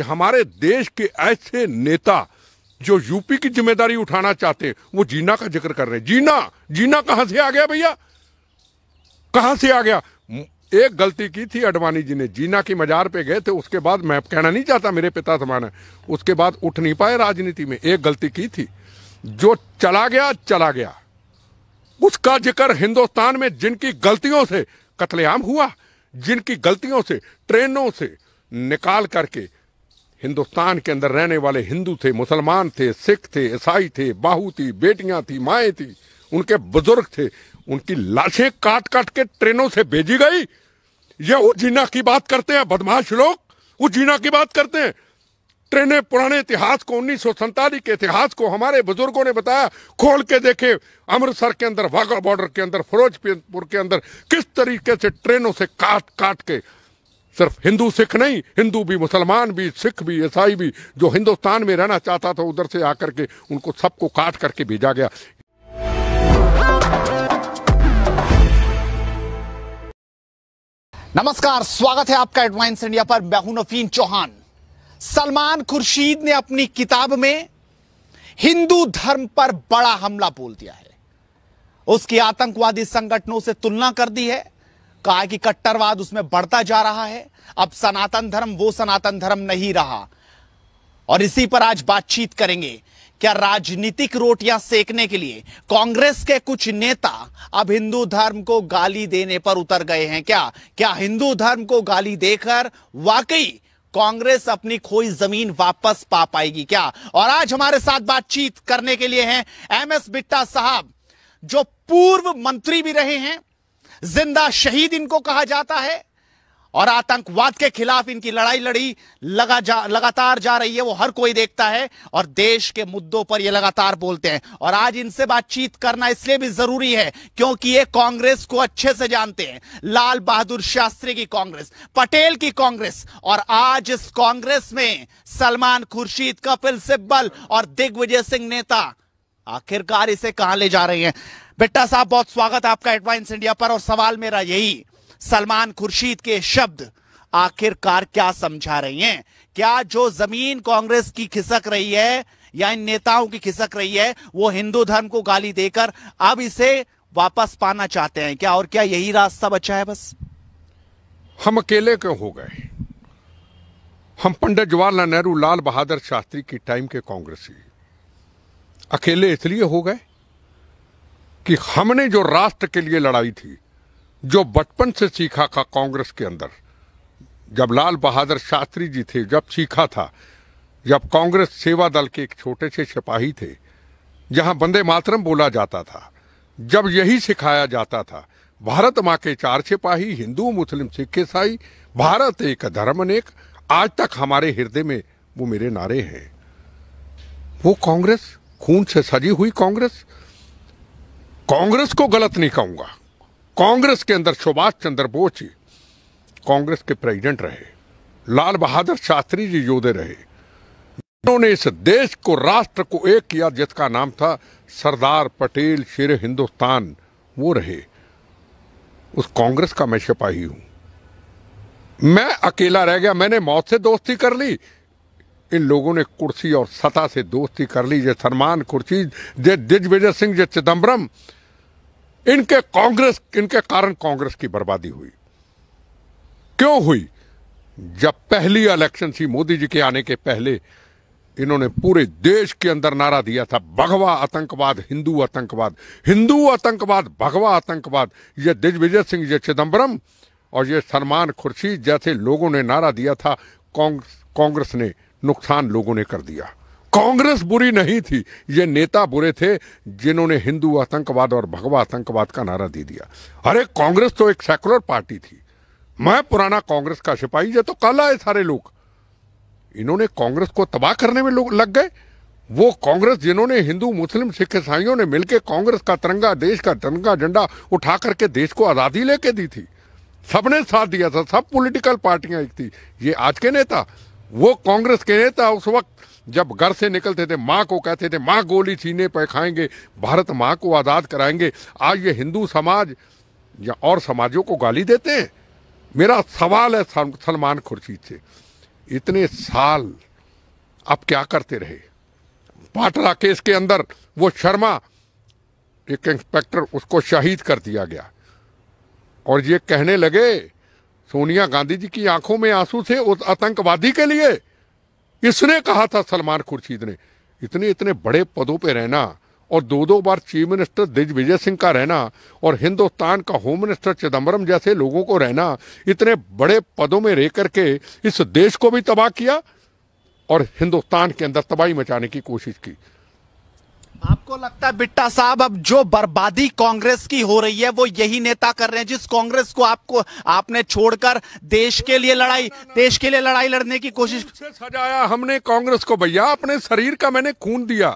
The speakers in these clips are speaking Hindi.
हमारे देश के ऐसे नेता जो यूपी की जिम्मेदारी उठाना चाहते हैं वो जीना का जिक्र कर रहे हैं जीना जीना कहां से आ गया भैया कहां से आ गया एक गलती की थी अडवाणी जी ने जीना की मजार पे गए थे उसके बाद मैं कहना नहीं चाहता मेरे पिता समान है उसके बाद उठ नहीं पाए राजनीति में एक गलती की थी जो चला गया चला गया उसका जिक्र हिंदुस्तान में जिनकी गलतियों से कतलेआम हुआ जिनकी गलतियों से ट्रेनों से निकाल करके हिंदुस्तान के अंदर रहने वाले हिंदू थे मुसलमान थे सिख थे ईसाई थे बाहू थी बेटियां थी माएँ थी उनके बुजुर्ग थे उनकी लाशें काट काट के ट्रेनों से भेजी गई ये जीना की बात करते हैं बदमाश लोग जीना की बात करते हैं ट्रेनें पुराने इतिहास को उन्नीस के इतिहास को हमारे बुजुर्गों ने बताया खोल के देखे अमृतसर के अंदर वाघा बॉर्डर के अंदर फिरोजपुर के अंदर किस तरीके से ट्रेनों से काट काट के सिर्फ हिंदू सिख नहीं हिंदू भी मुसलमान भी सिख भी ईसाई भी जो हिंदुस्तान में रहना चाहता था उधर से आकर के उनको सबको काट करके भेजा गया नमस्कार स्वागत है आपका एडवाइंस इंडिया पर मैं हूं नफीन चौहान सलमान खुर्शीद ने अपनी किताब में हिंदू धर्म पर बड़ा हमला बोल दिया है उसकी आतंकवादी संगठनों से तुलना कर दी है कहा कि कट्टरवाद उसमें बढ़ता जा रहा है अब सनातन धर्म वो सनातन धर्म नहीं रहा और इसी पर आज बातचीत करेंगे क्या राजनीतिक रोटियां सेकने के लिए कांग्रेस के कुछ नेता अब हिंदू धर्म को गाली देने पर उतर गए हैं क्या क्या हिंदू धर्म को गाली देकर वाकई कांग्रेस अपनी खोई जमीन वापस पा पाएगी क्या और आज हमारे साथ बातचीत करने के लिए हैं एम एस बिट्टा साहब जो पूर्व मंत्री भी रहे हैं जिंदा शहीद इनको कहा जाता है और आतंकवाद के खिलाफ इनकी लड़ाई लड़ी लगा जा लगातार जा रही है वो हर कोई देखता है और देश के मुद्दों पर ये लगातार बोलते हैं और आज इनसे बातचीत करना इसलिए भी जरूरी है क्योंकि ये कांग्रेस को अच्छे से जानते हैं लाल बहादुर शास्त्री की कांग्रेस पटेल की कांग्रेस और आज इस कांग्रेस में सलमान खुर्शीद कपिल सिब्बल और दिग्विजय सिंह नेता आखिरकार इसे कहां ले जा रहे हैं बिट्टा साहब बहुत स्वागत है आपका एडवाइंस इंडिया पर और सवाल मेरा यही सलमान खुर्शीद के शब्द आखिरकार क्या समझा रही हैं क्या जो जमीन कांग्रेस की खिसक रही है या इन नेताओं की खिसक रही है वो हिंदू धर्म को गाली देकर अब इसे वापस पाना चाहते हैं क्या और क्या यही रास्ता बचा है बस हम अकेले क्यों हो गए हम पंडित जवाहरलाल नेहरू लाल बहादुर शास्त्री की टाइम के कांग्रेसी अकेले इसलिए हो गए कि हमने जो राष्ट्र के लिए लड़ाई थी जो बचपन से सीखा था कांग्रेस के अंदर जब लाल बहादुर शास्त्री जी थे जब सीखा था जब कांग्रेस सेवा दल के एक छोटे से सिपाही थे जहां बंदे मातरम बोला जाता था जब यही सिखाया जाता था भारत माँ के चार सिपाही हिंदू मुस्लिम सिख ईसाई भारत एक धर्म अनेक आज तक हमारे हृदय में वो मेरे नारे हैं वो कांग्रेस खून से सजी हुई कांग्रेस कांग्रेस को गलत नहीं कहूंगा कांग्रेस के अंदर सुभाष चंद्र बोस जी कांग्रेस के प्रेसिडेंट रहे लाल बहादुर शास्त्री जी योदे रहे उन्होंने इस देश को राष्ट्र को एक किया जिसका नाम था सरदार पटेल शेर हिंदुस्तान वो रहे उस कांग्रेस का मैं सिपाही हूं मैं अकेला रह गया मैंने मौत से दोस्ती कर ली इन लोगों ने कुर्सी और सता से दोस्ती कर ली जे सलमान कुर्सी जे दिग्विजय सिंह जे चिदम्बरम इनके कांग्रेस इनके कारण कांग्रेस की बर्बादी हुई क्यों हुई जब पहली इलेक्शन थी मोदी जी के आने के पहले इन्होंने पूरे देश के अंदर नारा दिया था भगवा आतंकवाद हिंदू आतंकवाद हिंदू आतंकवाद भगवा आतंकवाद ये दिग्विजय सिंह ये चिदम्बरम और ये सलमान खुर्शीद जैसे लोगों ने नारा दिया था कांग्रेस कौंग, ने नुकसान लोगों ने कर दिया कांग्रेस बुरी नहीं थी ये नेता बुरे थे जिन्होंने हिंदू आतंकवाद और भगवा आतंकवाद का नारा दे दिया अरे कांग्रेस तो एक सेकुलर पार्टी थी मैं पुराना कांग्रेस का सिपाही ये तो काला है सारे लोग इन्होंने कांग्रेस को तबाह करने में लोग लग गए वो कांग्रेस जिन्होंने हिंदू मुस्लिम सिख ईसाइयों ने मिलकर कांग्रेस का तिरंगा देश का तिरंगा झंडा उठा करके देश को आज़ादी लेके दी थी सबने साथ दिया था सब पॉलिटिकल पार्टियां एक थी ये आज के नेता वो कांग्रेस के नेता उस वक्त जब घर से निकलते थे माँ को कहते थे माँ गोली सीने पर खाएंगे भारत माँ को आज़ाद कराएंगे आज ये हिंदू समाज या और समाजों को गाली देते हैं मेरा सवाल है सलमान खुर्शीद से इतने साल आप क्या करते रहे पाटरा केस के अंदर वो शर्मा एक इंस्पेक्टर उसको शहीद कर दिया गया और ये कहने लगे सोनिया गांधी जी की आंखों में आंसू थे उस आतंकवादी के लिए इसने कहा था सलमान खुर्शीद ने इतने इतने बड़े पदों पे रहना और दो दो बार चीफ मिनिस्टर दिग्विजय सिंह का रहना और हिंदुस्तान का होम मिनिस्टर चिदम्बरम जैसे लोगों को रहना इतने बड़े पदों में रह करके इस देश को भी तबाह किया और हिंदुस्तान के अंदर तबाही मचाने की कोशिश की आपको लगता है बिट्टा साहब अब जो बर्बादी कांग्रेस की हो रही है वो यही नेता कर रहे हैं जिस कांग्रेस को आपको आपने छोड़कर देश के लिए लड़ाई देश के लिए लड़ाई लड़ने की कोशिश सजाया हमने कांग्रेस को भैया अपने शरीर का मैंने खून दिया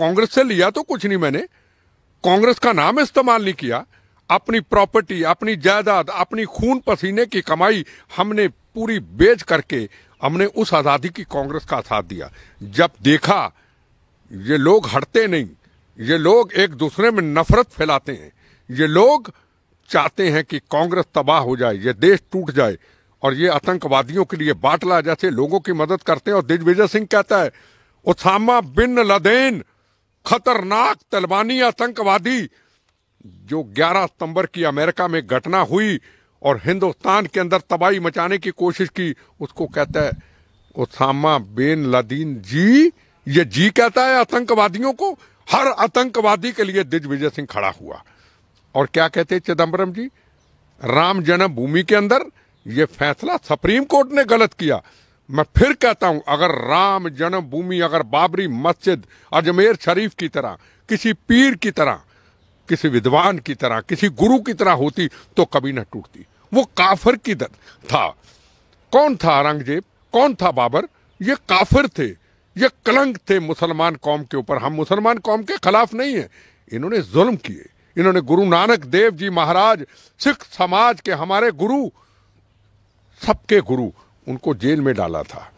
कांग्रेस से लिया तो कुछ नहीं मैंने कांग्रेस का नाम इस्तेमाल नहीं किया अपनी प्रॉपर्टी अपनी जायदाद अपनी खून पसीने की कमाई हमने पूरी बेच करके हमने उस आजादी की कांग्रेस का साथ दिया जब देखा ये लोग हटते नहीं ये लोग एक दूसरे में नफरत फैलाते हैं ये लोग चाहते हैं कि कांग्रेस तबाह हो जाए ये देश टूट जाए और ये आतंकवादियों के लिए बाटला जैसे लोगों की मदद करते हैं और दिग्विजय सिंह कहता है उसामा बिन लदेन खतरनाक तलबानी आतंकवादी जो 11 सितंबर की अमेरिका में घटना हुई और हिंदुस्तान के अंदर तबाही मचाने की कोशिश की उसको कहता है उसामा बिन लदीन जी ये जी कहता है आतंकवादियों को हर आतंकवादी के लिए दिग्विजय सिंह खड़ा हुआ और क्या कहते चिदम्बरम जी राम जन्मभूमि के अंदर ये फैसला सुप्रीम कोर्ट ने गलत किया मैं फिर कहता हूं अगर राम जन्मभूमि अगर बाबरी मस्जिद अजमेर शरीफ की तरह किसी पीर की तरह किसी विद्वान की तरह किसी गुरु की तरह होती तो कभी ना टूटती वो काफिर की था कौन था औरंगजेब कौन था बाबर ये काफिर थे ये कलंक थे मुसलमान कौम के ऊपर हम मुसलमान कौम के खिलाफ नहीं है इन्होंने जुल्म किए इन्होंने गुरु नानक देव जी महाराज सिख समाज के हमारे गुरु सबके गुरु उनको जेल में डाला था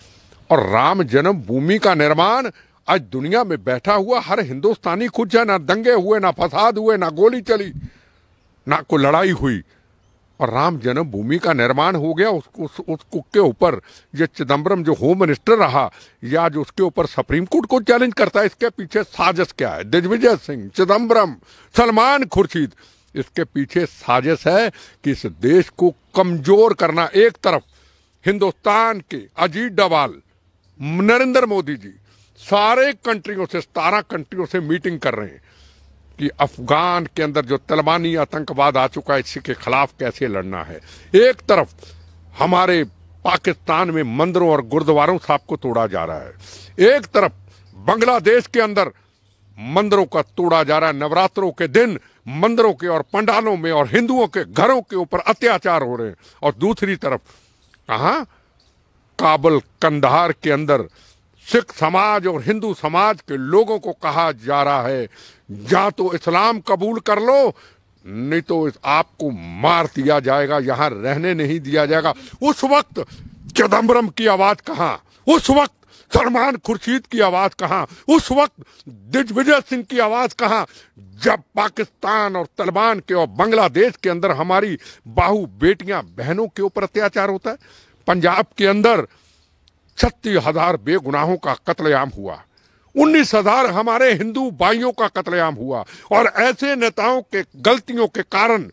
और राम जन्म भूमि का निर्माण आज दुनिया में बैठा हुआ हर हिंदुस्तानी खुद है ना दंगे हुए ना फसाद हुए ना गोली चली ना कोई लड़ाई हुई और राम जन्मभूमि का निर्माण हो गया उस, उस, उस कुक के ऊपर ये चिदम्बरम जो होम मिनिस्टर रहा या आज उसके ऊपर सुप्रीम कोर्ट को चैलेंज करता है इसके पीछे साजिश क्या है दिग्विजय सिंह चिदम्बरम सलमान खुर्शीद इसके पीछे साजिश है कि इस देश को कमजोर करना एक तरफ हिंदुस्तान के अजीत डवाल नरेंद्र मोदी जी सारे कंट्रियों से सतारह कंट्रियों से मीटिंग कर रहे हैं कि अफगान के अंदर जो तलबानी आतंकवाद आ चुका है इसके खिलाफ कैसे लड़ना है एक तरफ हमारे पाकिस्तान में मंदिरों और गुरुद्वारों साहब को तोड़ा जा रहा है एक तरफ बांग्लादेश के अंदर मंदिरों का तोड़ा जा रहा है नवरात्रों के दिन मंदिरों के और पंडालों में और हिंदुओं के घरों के ऊपर अत्याचार हो रहे हैं और दूसरी तरफ कहा काबुल कंधार के अंदर सिख समाज और हिंदू समाज के लोगों को कहा जा रहा है या तो इस्लाम कबूल कर लो नहीं तो आपको मार दिया जाएगा यहाँ रहने नहीं दिया जाएगा उस वक्त चिदम्बरम की आवाज़ कहां उस वक्त सलमान खुर्शीद की आवाज़ कहां उस वक्त दिग्विजय सिंह की आवाज़ कहां जब पाकिस्तान और तालिबान के और बांग्लादेश के अंदर हमारी बाहू बेटियां बहनों के ऊपर अत्याचार होता है पंजाब के अंदर छत्तीस हजार बेगुनाहों का कत्लेआम हुआ उन्नीस हजार हमारे हिंदू भाइयों का कत्लेआम हुआ और ऐसे नेताओं के गलतियों के कारण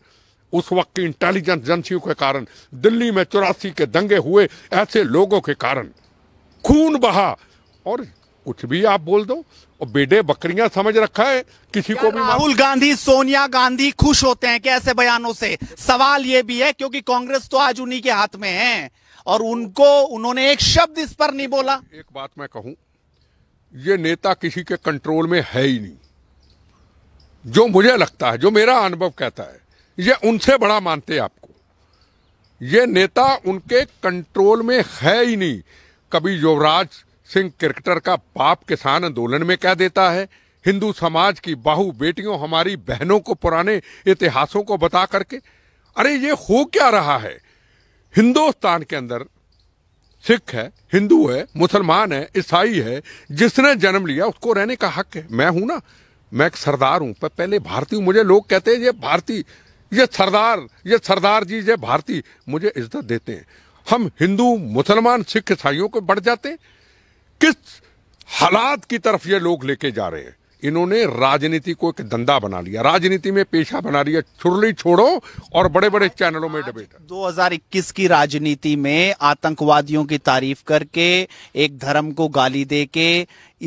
उस वक्त की इंटेलिजेंस एजेंसियों के कारण दिल्ली में चौरासी के दंगे हुए ऐसे लोगों के कारण खून बहा और कुछ भी आप बोल दो और बेटे बकरियां समझ रखा है किसी को भी राहुल गांधी सोनिया गांधी खुश होते हैं कैसे बयानों से सवाल ये भी है क्योंकि कांग्रेस तो आज उन्हीं के हाथ में है और उनको उन्होंने एक शब्द इस पर नहीं बोला एक बात मैं कहूं ये नेता किसी के कंट्रोल में है ही नहीं जो मुझे लगता है जो मेरा अनुभव कहता है ये उनसे बड़ा मानते हैं आपको ये नेता उनके कंट्रोल में है ही नहीं कभी युवराज सिंह क्रिकेटर का पाप किसान आंदोलन में कह देता है हिंदू समाज की बाहु बेटियों हमारी बहनों को पुराने इतिहासों को बता करके अरे ये हो क्या रहा है हिंदुस्तान के अंदर सिख है हिंदू है मुसलमान है ईसाई है जिसने जन्म लिया उसको रहने का हक है मैं हूं ना मैं एक सरदार हूं पर पहले भारतीय मुझे लोग कहते हैं ये भारतीय ये सरदार ये सरदार जी ये भारतीय मुझे इज्जत देते हैं हम हिंदू मुसलमान सिख ईसाइयों को बढ़ जाते हैं किस हालात की तरफ ये लोग लेके जा रहे हैं इन्होंने राजनीति को एक धंधा बना लिया राजनीति में पेशा बना लिया छुरली छोड़ो और बड़े बड़े चैनलों में डिबेट 2021 की राजनीति में आतंकवादियों की तारीफ करके एक धर्म को गाली दे के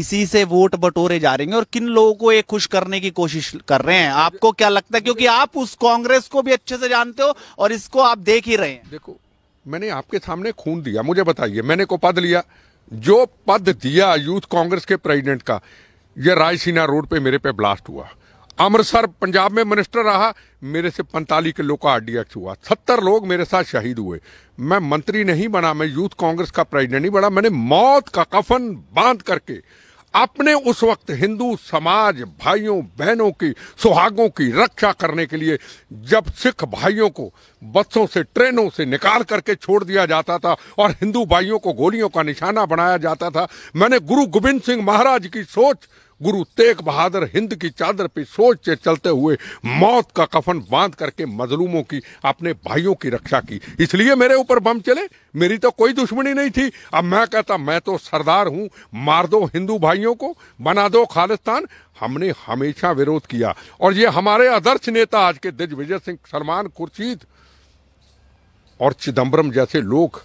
इसी से वोट बटोरे जा रहे हैं और किन लोगों को ये खुश करने की कोशिश कर रहे हैं आपको क्या लगता है क्योंकि आप उस कांग्रेस को भी अच्छे से जानते हो और इसको आप देख ही रहे हैं देखो मैंने आपके सामने खून दिया मुझे बताइए मैंने को पद लिया जो पद दिया यूथ कांग्रेस के प्रेसिडेंट का ये रायसीना रोड पे मेरे पे ब्लास्ट हुआ अमृतसर पंजाब में मिनिस्टर रहा मेरे से पैंतालीस किलो का आरडीएक्स हुआ सत्तर लोग मेरे साथ शहीद हुए मैं मंत्री नहीं बना मैं यूथ कांग्रेस का प्रेसिडेंट नहीं बना मैंने मौत का कफन बांध करके अपने उस वक्त हिंदू समाज भाइयों बहनों की सुहागों की रक्षा करने के लिए जब सिख भाइयों को बसों से ट्रेनों से निकाल करके छोड़ दिया जाता था और हिंदू भाइयों को गोलियों का निशाना बनाया जाता था मैंने गुरु गोबिंद सिंह महाराज की सोच गुरु तेग बहादुर हिंद की चादर पे सोच से चलते हुए मौत का कफन बांध करके मजलूमों की अपने भाइयों की रक्षा की इसलिए मेरे ऊपर बम चले मेरी तो कोई दुश्मनी नहीं थी अब मैं कहता मैं तो सरदार हूँ मार दो हिंदू भाइयों को बना दो खालिस्तान हमने हमेशा विरोध किया और ये हमारे आदर्श नेता आज के दिग्विजय सिंह सलमान खुर्शीद और चिदम्बरम जैसे लोग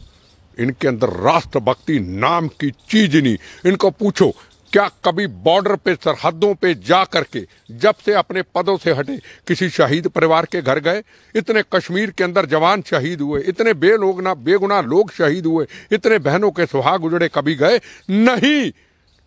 इनके अंदर राष्ट्र भक्ति नाम की चीज नहीं इनको पूछो क्या कभी बॉर्डर पे सरहदों पे जा करके जब से अपने पदों से हटे किसी शहीद परिवार के घर गए इतने कश्मीर के अंदर जवान शहीद हुए इतने बेलोगना बेगुना बेगुनाह लोग शहीद हुए इतने बहनों के सुहाग उजड़े कभी गए नहीं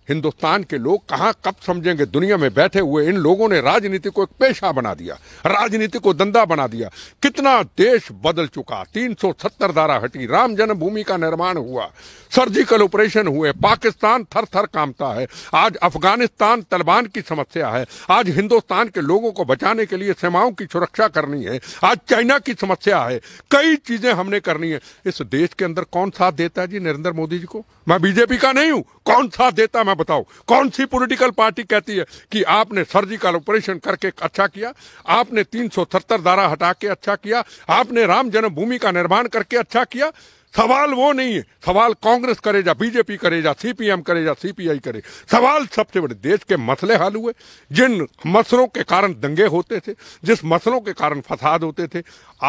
हिंदुस्तान के लोग कहाँ कब समझेंगे दुनिया में बैठे हुए इन लोगों ने राजनीति को एक पेशा बना दिया राजनीति को धंधा बना दिया कितना देश बदल चुका 370 धारा हटी राम जन्मभूमि का निर्माण हुआ सर्जिकल ऑपरेशन हुए पाकिस्तान थर थर कामता है आज अफगानिस्तान तलबान की समस्या है आज हिंदुस्तान के लोगों को बचाने के लिए सीमाओं की सुरक्षा करनी है आज चाइना की समस्या है कई चीजें हमने करनी है इस देश के अंदर कौन साथ देता है जी नरेंद्र मोदी जी को मैं बीजेपी का नहीं हूं कौन सा देता मैं बताओ कौन सी पॉलिटिकल पार्टी कहती है कि आपने सर्जिकल ऑपरेशन करके अच्छा किया आपने 370 धारा हटा के अच्छा किया आपने राम जन्मभूमि का निर्माण करके अच्छा किया सवाल वो नहीं है सवाल कांग्रेस करेगा बीजेपी करेगा सीपीएम करेगा सीपीआई करे सवाल सबसे बड़े देश के मसले हल हुए जिन मसलों के कारण दंगे होते थे जिस मसलों के कारण फसाद होते थे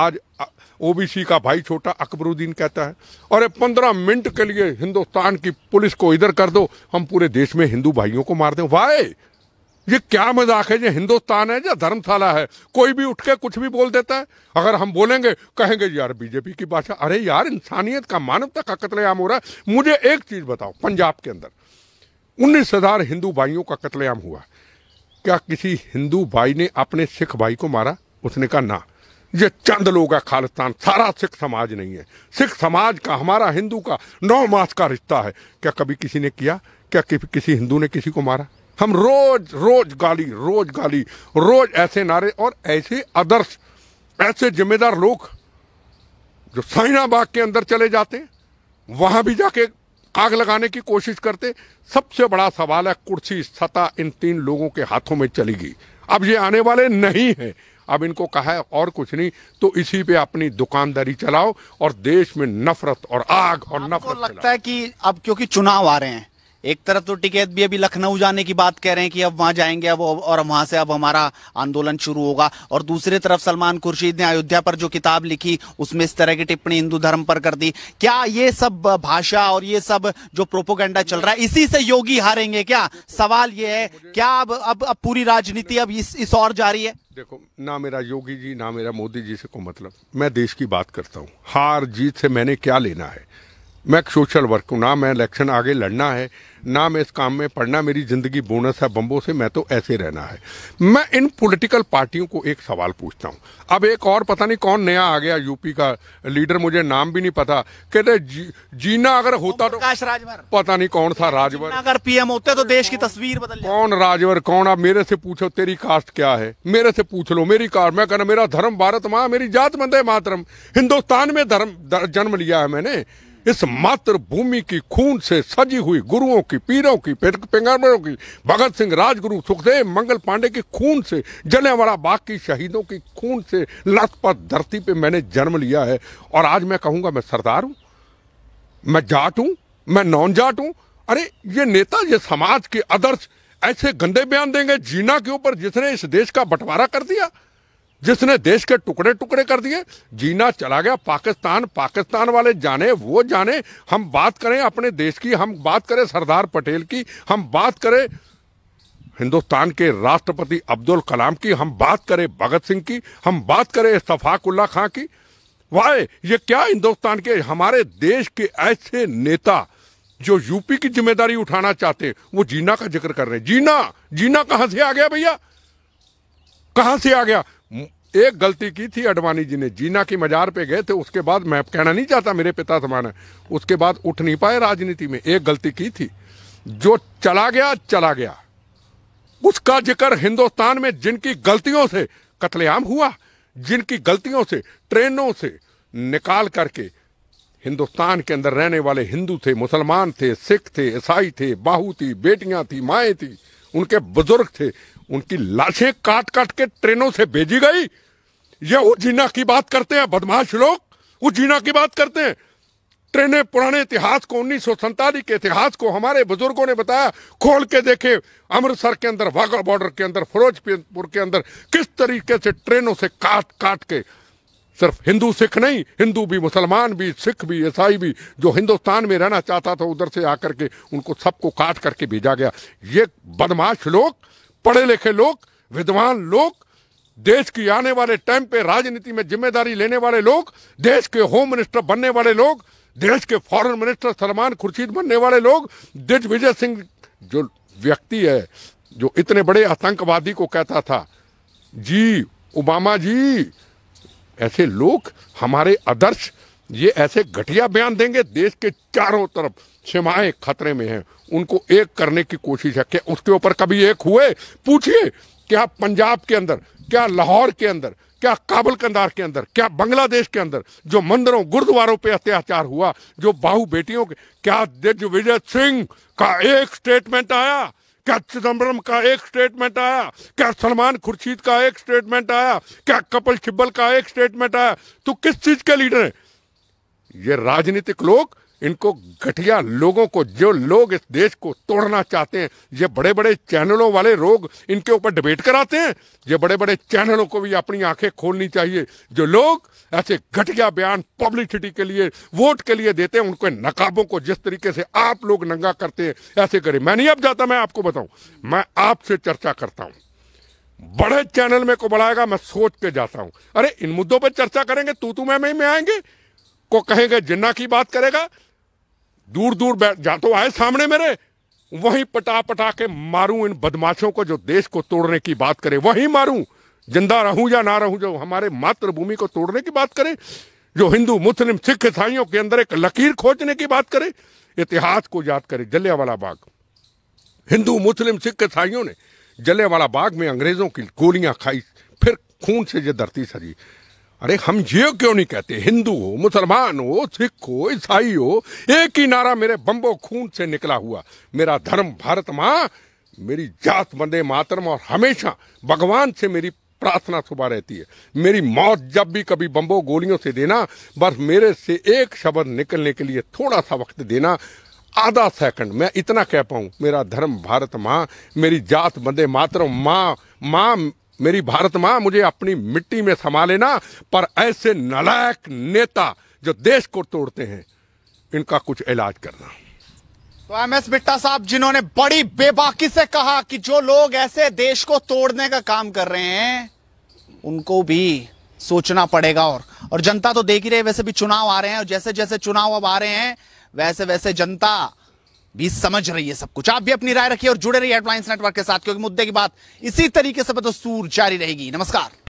आज ओबीसी का भाई छोटा अकबरुद्दीन कहता है और पंद्रह मिनट के लिए हिंदुस्तान की पुलिस को इधर कर दो हम पूरे देश में हिंदू भाइयों को मार दें वाई ये क्या मजाक है ये हिंदुस्तान है या धर्मशाला है कोई भी उठ के कुछ भी बोल देता है अगर हम बोलेंगे कहेंगे यार बीजेपी की भाषा अरे यार इंसानियत का मानवता का कतलेआम हो रहा है मुझे एक चीज़ बताओ पंजाब के अंदर उन्नीस हज़ार हिंदू भाइयों का कतलेआम हुआ क्या किसी हिंदू भाई ने अपने सिख भाई को मारा उसने कहा ना ये चंद लोग है खालिस्तान सारा सिख समाज नहीं है सिख समाज का हमारा हिंदू का नौ मास का रिश्ता है क्या कभी किसी ने किया क्या किसी हिंदू ने किसी को मारा हम रोज रोज गाली रोज गाली रोज ऐसे नारे और ऐसे आदर्श ऐसे जिम्मेदार लोग जो साइनाबाग के अंदर चले जाते वहां भी जाके आग लगाने की कोशिश करते सबसे बड़ा सवाल है कुर्सी सता इन तीन लोगों के हाथों में चली गई अब ये आने वाले नहीं है अब इनको कहा है और कुछ नहीं तो इसी पे अपनी दुकानदारी चलाओ और देश में नफरत और आग और नफरत लगता है कि अब क्योंकि चुनाव आ रहे हैं एक तरफ तो टिकैत भी अभी लखनऊ जाने की बात कह रहे हैं कि अब वहां जाएंगे अब और वहां से अब हमारा आंदोलन शुरू होगा और दूसरी तरफ सलमान खुर्शीद ने अयोध्या पर जो किताब लिखी उसमें इस तरह की टिप्पणी हिंदू धर्म पर कर दी क्या ये सब भाषा और ये सब जो प्रोपोगंडा चल रहा है इसी से योगी हारेंगे क्या सवाल ये है क्या अब अब, अब पूरी राजनीति अब इस, इस और जारी है देखो ना मेरा योगी जी ना मेरा मोदी जी से को मतलब मैं देश की बात करता हूँ हार जीत से मैंने क्या लेना है मैं एक सोशल वर्क हूँ ना मैं इलेक्शन आगे लड़ना है ना मैं इस काम में पढ़ना मेरी ज़िंदगी बोनस है बम्बो से मैं तो ऐसे रहना है मैं इन पॉलिटिकल पार्टियों को एक सवाल पूछता हूँ अब एक और पता नहीं कौन नया आ गया यूपी का लीडर मुझे नाम भी नहीं पता कहते जी, जीना अगर होता तो पता नहीं कौन सा राजवर अगर पीएम होते तो देश की तस्वीर बदल कौन राजवर कौन आप मेरे से पूछो तेरी कास्ट क्या है मेरे से पूछ लो मेरी कास्ट मैं कहना मेरा धर्म भारत माँ मेरी जात मंदे मातरम हिंदुस्तान में धर्म जन्म लिया है मैंने इस मातृभूमि की खून से सजी हुई गुरुओं की पीरों की पैगामों की भगत सिंह राजगुरु सुखदेव मंगल पांडे की खून से जलियांवाला बाग की शहीदों की खून से लथपथ धरती पे मैंने जन्म लिया है और आज मैं कहूँगा मैं सरदार हूँ मैं जाट हूँ मैं नॉन जाट हूँ अरे ये नेता ये समाज के आदर्श ऐसे गंदे बयान देंगे जीना के ऊपर जिसने इस देश का बंटवारा कर दिया जिसने देश के टुकड़े टुकड़े कर दिए जीना चला गया पाकिस्तान पाकिस्तान वाले जाने वो जाने हम बात करें अपने देश की हम बात करें सरदार पटेल की हम बात करें हिंदुस्तान के राष्ट्रपति अब्दुल कलाम की हम बात करें भगत सिंह की हम बात करें सफाकुल्ला खां की वाय ये क्या हिंदुस्तान के हमारे देश के ऐसे नेता जो यूपी की जिम्मेदारी उठाना चाहते हैं वो जीना का जिक्र कर रहे हैं जीना जीना कहां से आ गया भैया कहां से आ गया एक गलती की थी अडवाणी जी ने जीना की मजार पे गए थे उसके बाद मैं कहना नहीं चाहता मेरे पिता समान है उसके बाद उठ नहीं पाए राजनीति में एक गलती की थी जो चला गया चला गया उसका जिक्र हिंदुस्तान में जिनकी गलतियों से कत्लेआम हुआ जिनकी गलतियों से ट्रेनों से निकाल करके हिंदुस्तान के अंदर रहने वाले हिंदू थे मुसलमान थे सिख थे ईसाई थे बाहू थी बेटियां थी माएँ थी उनके बुजुर्ग थे उनकी लाशें काट काट के ट्रेनों से भेजी गई ये उजीना की बात करते हैं बदमाश लोग उजीना की बात करते हैं ट्रेनें पुराने इतिहास को उन्नीस के इतिहास को हमारे बुजुर्गों ने बताया खोल के देखे अमृतसर के अंदर वाघा बॉर्डर के अंदर फिरोजपुर के अंदर किस तरीके से ट्रेनों से काट काट के सिर्फ हिंदू सिख नहीं हिंदू भी मुसलमान भी सिख भी ईसाई भी जो हिंदुस्तान में रहना चाहता था उधर से आकर के उनको सबको काट करके भेजा गया ये बदमाश लोग पढ़े लिखे लोग विद्वान लोग देश की आने वाले टाइम पे राजनीति में जिम्मेदारी लेने वाले लोग देश के होम मिनिस्टर बनने वाले लोग देश के फॉरेन मिनिस्टर सलमान खुर्शीद बनने वाले लोग दिग्विजय सिंह जो व्यक्ति है जो इतने बड़े आतंकवादी को कहता था जी ओबामा जी ऐसे लोग हमारे आदर्श ये ऐसे घटिया बयान देंगे देश के चारों तरफ सीमाएं खतरे में हैं उनको एक करने की कोशिश है क्या उसके ऊपर कभी एक हुए पूछिए क्या पंजाब के अंदर क्या लाहौर के अंदर क्या काबुल कंदार के अंदर क्या बांग्लादेश के अंदर जो मंदिरों गुरुद्वारों पे अत्याचार हुआ जो बाहू बेटियों के क्या दिग्विजय सिंह का एक स्टेटमेंट आया क्या चिदम्बरम का एक स्टेटमेंट आया क्या सलमान खुर्शीद का एक स्टेटमेंट आया क्या कपिल सिब्बल का एक स्टेटमेंट आया तो किस चीज के लीडर है ये राजनीतिक लोग इनको घटिया लोगों को जो लोग इस देश को तोड़ना चाहते हैं ये बड़े बड़े चैनलों वाले लोग इनके ऊपर डिबेट कराते हैं ये बड़े बड़े चैनलों को भी अपनी आंखें खोलनी चाहिए जो लोग ऐसे घटिया बयान पब्लिसिटी के लिए वोट के लिए देते हैं उनके नकाबों को जिस तरीके से आप लोग नंगा करते हैं ऐसे करें मैं नहीं अब जाता मैं आपको बताऊं मैं आपसे चर्चा करता हूं बड़े चैनल में को बढ़ाएगा मैं सोच के जाता हूं अरे इन मुद्दों पर चर्चा करेंगे तू तू मैं में आएंगे को कहेंगे जिन्ना की बात करेगा दूर दूर बैठ जा तो आए सामने मेरे वहीं पटा पटा के मारूं इन बदमाशों को जो देश को तोड़ने की बात करे वहीं मारूं जिंदा रहूं या ना रहूं जो हमारे मातृभूमि को तोड़ने की बात करे जो हिंदू मुस्लिम सिख ईसाइयों के अंदर एक लकीर खोजने की बात करे इतिहास को याद करे जलियावाला बाग हिंदू मुस्लिम सिख ईसाइयों ने जलियावाला बाग में अंग्रेजों की गोलियां खाई फिर खून से ये धरती सजी अरे हम ये क्यों नहीं कहते हिंदू हो मुसलमान हो सिख हो ईसाई हो एक ही नारा मेरे बम्बो खून से निकला हुआ मेरा धर्म भारत माँ मेरी जात बंदे मातरम और हमेशा भगवान से मेरी प्रार्थना सुबह रहती है मेरी मौत जब भी कभी बम्बो गोलियों से देना बस मेरे से एक शब्द निकलने के लिए थोड़ा सा वक्त देना आधा सेकंड मैं इतना कह पाऊँ मेरा धर्म भारत माँ मेरी जात बंदे मातरम माँ माँ मेरी भारत माँ मुझे अपनी मिट्टी में समा लेना पर ऐसे नलायक नेता जो देश को तोड़ते हैं इनका कुछ इलाज करना तो एम एस बिट्टा साहब जिन्होंने बड़ी बेबाकी से कहा कि जो लोग ऐसे देश को तोड़ने का काम कर रहे हैं उनको भी सोचना पड़ेगा और और जनता तो देख ही रही है वैसे भी चुनाव आ रहे हैं और जैसे जैसे चुनाव अब आ रहे हैं वैसे वैसे जनता भी समझ रही है सब कुछ आप भी अपनी राय रखिए और जुड़े रहिए हेडलाइंस नेटवर्क के साथ क्योंकि मुद्दे की बात इसी तरीके से बदस्तूर जारी रहेगी नमस्कार